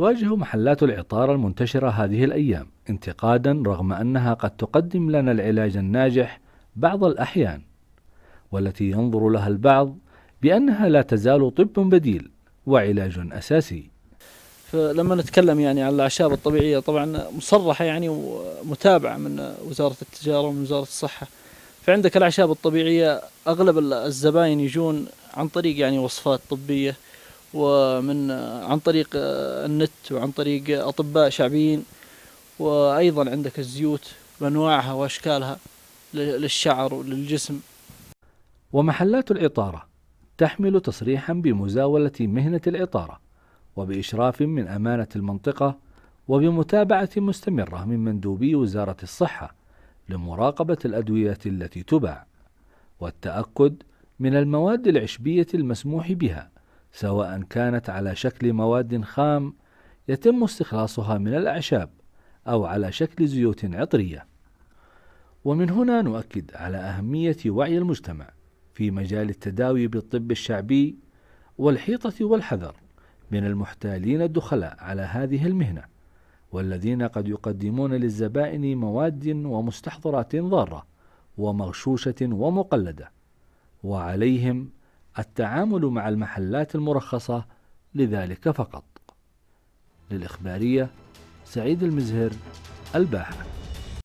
تواجه محلات العطار المنتشرة هذه الأيام انتقادا رغم أنها قد تقدم لنا العلاج الناجح بعض الأحيان والتي ينظر لها البعض بأنها لا تزال طب بديل وعلاج أساسي فلما نتكلم يعني على الأعشاب الطبيعية طبعا مصرحة يعني ومتابعة من وزارة التجارة ومن وزارة الصحة فعندك الأعشاب الطبيعية أغلب الزباين يجون عن طريق يعني وصفات طبية ومن آه، عن طريق آه، النت وعن طريق آه، أطباء شعبيين وأيضا عندك الزيوت بأنواعها وأشكالها للشعر وللجسم ومحلات الإطارة تحمل تصريحا بمزاولة مهنة الإطارة وبإشراف من أمانة المنطقة وبمتابعة مستمرة من مندوبي وزارة الصحة لمراقبة الأدوية التي تباع والتأكد من المواد العشبية المسموح بها سواء كانت على شكل مواد خام يتم استخلاصها من الأعشاب أو على شكل زيوت عطرية. ومن هنا نؤكد على أهمية وعي المجتمع في مجال التداوي بالطب الشعبي والحيطة والحذر من المحتالين الدخلاء على هذه المهنة والذين قد يقدمون للزبائن مواد ومستحضرات ضارة ومغشوشة ومقلدة وعليهم التعامل مع المحلات المرخصة لذلك فقط للإخبارية سعيد المزهر الباحث